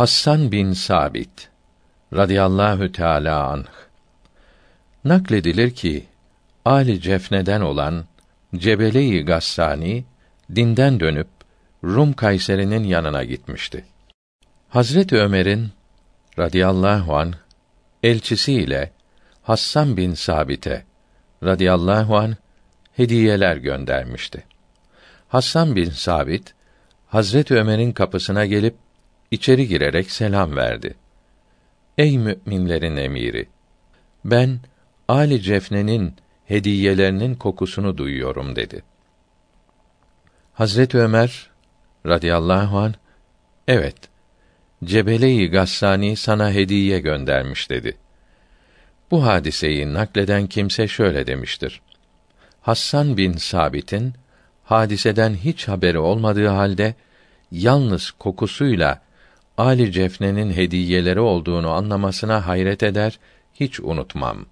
Hassan bin Sabit radıyallahu teala anh nakledilir ki Ali Cefne'den olan Cebele-i Gassani dinden dönüp Rum Kayseri'nin yanına gitmişti. Hazret Ömer'in radıyallahu an elçisi ile Hassan bin Sabit'e radıyallahu an hediyeler göndermişti. Hassan bin Sabit Hazret Ömer'in kapısına gelip içeri girerek selam verdi. Ey müminlerin emiri, ben Ali Cefne'nin hediyelerinin kokusunu duyuyorum dedi. Hazret Ömer radıyallahu an evet Cebele-i Gassani sana hediye göndermiş dedi. Bu hadiseyi nakleden kimse şöyle demiştir. Hassan bin Sabit'in hadiseden hiç haberi olmadığı halde yalnız kokusuyla Ali Cefne'nin hediyeleri olduğunu anlamasına hayret eder, hiç unutmam.''